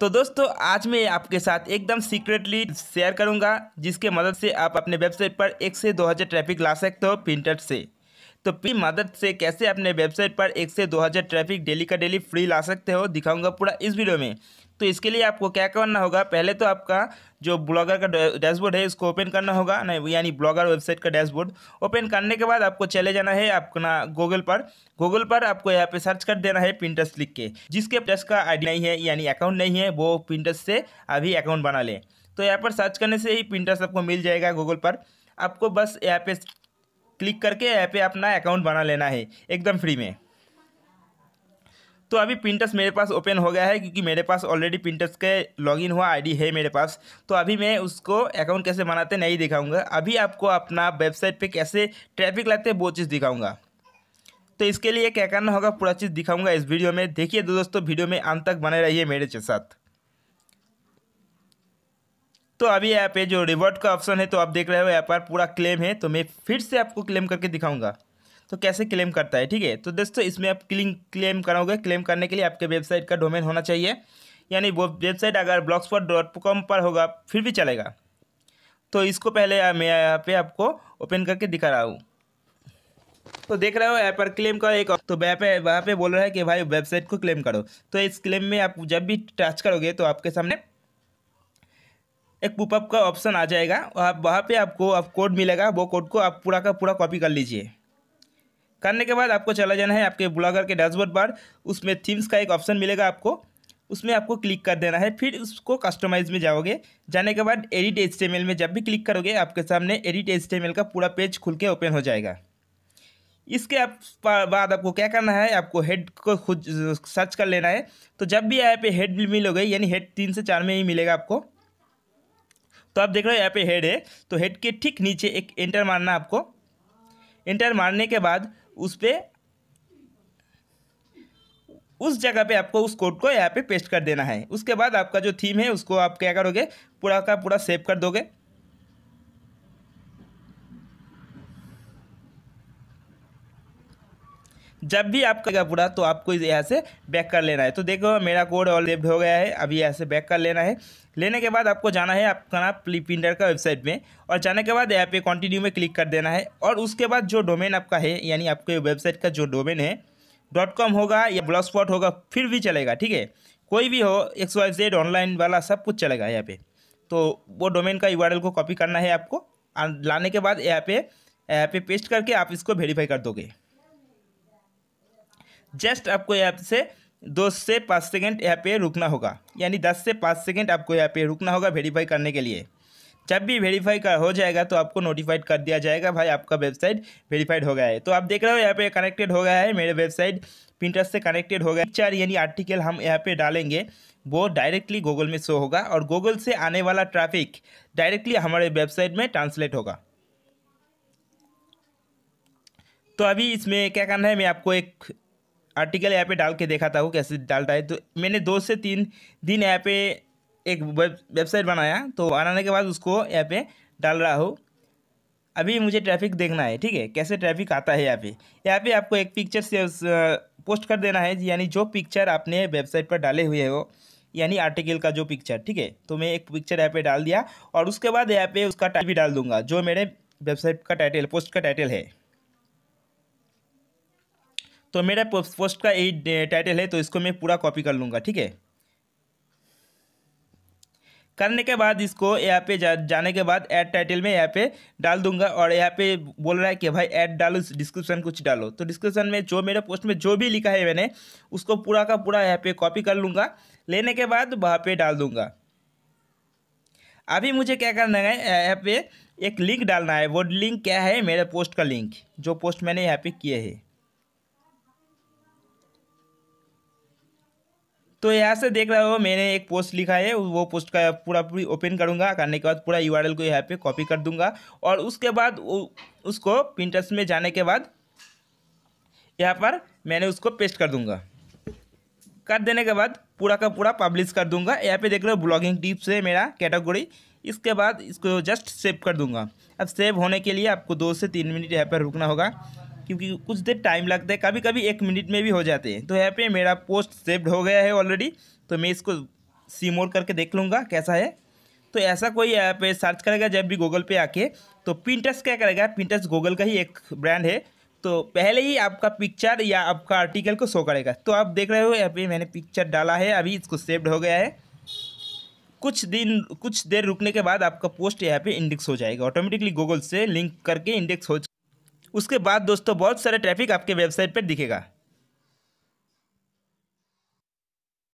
तो दोस्तों आज मैं आपके साथ एकदम सीक्रेटली शेयर करूंगा जिसके मदद से आप अपने वेबसाइट पर एक से दो हज़ार ट्रैफिक ला सकते हो प्रिंटर से तो पी मदद से कैसे अपने वेबसाइट पर एक से दो हज़ार ट्रैफिक डेली का डेली फ्री ला सकते हो दिखाऊंगा पूरा इस वीडियो में तो इसके लिए आपको क्या करना होगा पहले तो आपका जो ब्लॉगर का डैशबोर्ड है इसको ओपन करना होगा नहीं यानी ब्लॉगर वेबसाइट का डैशबोर्ड ओपन करने के बाद आपको चले जाना है अपना गूगल पर गूगल पर आपको यहाँ पे सर्च कर देना है प्रिंटर्स लिख के जिसके प्लस का आईडी नहीं है यानी अकाउंट नहीं है वो प्रिंटर्स से अभी अकाउंट बना लें तो यहाँ पर सर्च करने से ही प्रिंटर्स आपको मिल जाएगा गूगल पर आपको बस यहाँ पे क्लिक करके यहाँ पे अपना अकाउंट बना लेना है एकदम फ्री में तो अभी प्रिंटर्स मेरे पास ओपन हो गया है क्योंकि मेरे पास ऑलरेडी प्रिंटस के लॉगिन हुआ आईडी है मेरे पास तो अभी मैं उसको अकाउंट कैसे बनाते नहीं दिखाऊंगा अभी आपको अपना वेबसाइट पे कैसे ट्रैफिक लाते हैं वो चीज़ दिखाऊंगा तो इसके लिए क्या करना होगा पूरा चीज़ दिखाऊंगा इस वीडियो में देखिए दोस्तों वीडियो में अंत तक बने रहिए मेरे साथ तो अभी यहाँ पे जो रिवॉर्ड का ऑप्शन है तो आप देख रहे हो यहाँ पर पूरा क्लेम है तो मैं फिर से आपको क्लेम करके दिखाऊंगा तो कैसे क्लेम करता है ठीक है तो दोस्तों इसमें आप क्लिंग क्लेम कराओगे क्लेम करने के लिए आपके वेबसाइट का डोमेन होना चाहिए यानी वो वेबसाइट अगर ब्लॉक्स डॉट कॉम पर होगा फिर भी चलेगा तो इसको पहले मैं यहाँ पे आपको ओपन करके दिखा रहा हूँ तो देख रहे हो यहाँ पर क्लेम का एक तो वहाँ पे वहाँ पे बोल रहा है कि भाई वेबसाइट को क्लेम करो तो इस क्लेम में आप जब भी टच करोगे तो आपके सामने एक पुपअप का ऑप्शन आ जाएगा आप वहाँ पे आपको आप कोड मिलेगा वो कोड को आप पूरा का पूरा कॉपी कर लीजिए करने के बाद आपको चला जाना है आपके ब्लॉगर के डैशबोर्ड पर उसमें थीम्स का एक ऑप्शन मिलेगा आपको उसमें आपको क्लिक कर देना है फिर उसको कस्टमाइज में जाओगे जाने के बाद एडिट एच में जब भी क्लिक करोगे आपके सामने एडिट एच का पूरा पेज खुल के ओपन हो जाएगा इसके आप बाद आपको क्या करना है आपको हेड को खुद सर्च कर लेना है तो जब भी यहाँ पे हेड मिलोगे यानी हेड तीन से चार में ही मिलेगा आपको तो आप देख रहे हो यहाँ पे हेड है तो हेड के ठीक नीचे एक एंटर मारना आपको एंटर मारने के बाद उस पर उस जगह पे आपको उस कोड को यहाँ पे पेस्ट कर देना है उसके बाद आपका जो थीम है उसको आप क्या करोगे पूरा का पूरा सेव कर दोगे जब भी आप करेगा पूरा तो आपको यहाँ से बैक कर लेना है तो देखो मेरा कोड ऑल हो गया है अभी यहाँ से बैक कर लेना है लेने के बाद आपको जाना है आपका ना प्लीपिंडर का वेबसाइट में और जाने के बाद यहाँ पे कंटिन्यू में क्लिक कर देना है और उसके बाद जो डोमेन आपका है यानी आपके वेबसाइट का जो डोमेन है डॉट कॉम होगा या ब्लॉक स्पॉट होगा फिर भी चलेगा ठीक है कोई भी हो एक्स वाई जेड ऑनलाइन वाला सब कुछ चलेगा यहाँ पे तो वो डोमेन का यू को कॉपी करना है आपको लाने के बाद यहाँ पे यहाँ पे पेस्ट करके आप इसको वेरीफाई कर दोगे जस्ट आपको यहाँ से दो से पाँच सेकेंड यहाँ पे रुकना होगा यानी दस से पाँच सेकेंड आपको यहाँ पे रुकना होगा वेरीफाई करने के लिए जब भी वेरीफाई का हो जाएगा तो आपको नोटिफाइड कर दिया जाएगा भाई आपका वेबसाइट वेरीफाइड हो गया है तो आप देख रहे हो यहाँ पे कनेक्टेड हो गया है मेरे वेबसाइट प्रिंटर से कनेक्टेड हो गया चार यानी आर्टिकल हम यहाँ पे डालेंगे वो डायरेक्टली गूगल में शो होगा और गूगल से आने वाला ट्रैफिक डायरेक्टली हमारे वेबसाइट में ट्रांसलेट होगा तो अभी इसमें क्या करना है मैं आपको एक आर्टिकल यहाँ पे डाल के देखा था वो कैसे डालता है तो मैंने दो से तीन दिन यहाँ पे एक वेबसाइट बनाया तो बनाने के बाद उसको यहाँ पे डाल रहा हूँ अभी मुझे ट्रैफिक देखना है ठीक है कैसे ट्रैफिक आता है यहाँ पे यहाँ पे आपको एक पिक्चर से पोस्ट कर देना है यानी जो पिक्चर आपने वेबसाइट पर डाले हुए हो यानी आर्टिकल का जो पिक्चर ठीक है तो मैं एक पिक्चर यहाँ पे डाल दिया और उसके बाद यहाँ पे उसका टाइटल भी डाल दूंगा जो मेरे वेबसाइट का टाइटल पोस्ट का टाइटल है तो मेरा पोस्ट का यही टाइटल है तो इसको मैं पूरा कॉपी कर लूँगा ठीक है करने के बाद इसको यहाँ पे जा, जाने के बाद ऐड टाइटल में यहाँ पे डाल दूंगा और यहाँ पे बोल रहा है कि भाई ऐड डालो डिस्क्रिप्शन कुछ डालो तो डिस्क्रिप्शन में जो मेरे पोस्ट में जो भी लिखा है मैंने उसको पूरा का पूरा यहाँ पे कॉपी कर लूँगा लेने के बाद वहाँ पे डाल दूँगा अभी मुझे क्या करना है यहाँ पे एक लिंक डालना है वो लिंक क्या है मेरे पोस्ट का लिंक जो पोस्ट मैंने यहाँ पर किए है तो यहाँ से देख रहे हो मैंने एक पोस्ट लिखा है वो पोस्ट का पूरा पूरी ओपन करूँगा करने के बाद पूरा यू को यहाँ पे कॉपी कर दूंगा और उसके बाद उसको प्रिंटर्स में जाने के बाद यहाँ पर मैंने उसको पेस्ट कर दूंगा कर देने के बाद पूरा का पूरा पब्लिश कर दूंगा यहाँ पे देख रहे हो ब्लॉगिंग टिप्स है मेरा कैटेगोरी इसके बाद इसको जस्ट सेव कर दूंगा अब सेव होने के लिए आपको दो से तीन मिनट यहाँ पर रुकना होगा क्योंकि कुछ देर टाइम लगता है कभी कभी एक मिनट में भी हो जाते हैं तो यहाँ पे मेरा पोस्ट सेव्ड हो गया है ऑलरेडी तो मैं इसको सीमोर करके देख लूँगा कैसा है तो ऐसा कोई ऐप सर्च करेगा जब भी गूगल पे आके तो पिंटस क्या करेगा पिंटस गूगल का ही एक ब्रांड है तो पहले ही आपका पिक्चर या आपका आर्टिकल को शो करेगा तो आप देख रहे हो यहाँ पे मैंने पिक्चर डाला है अभी इसको सेव्ड हो गया है कुछ दिन कुछ देर रुकने के बाद आपका पोस्ट यहाँ पे इंडेक्स हो जाएगा ऑटोमेटिकली गूगल से लिंक करके इंडेक्स हो उसके बाद दोस्तों बहुत सारे ट्रैफिक आपके वेबसाइट पर दिखेगा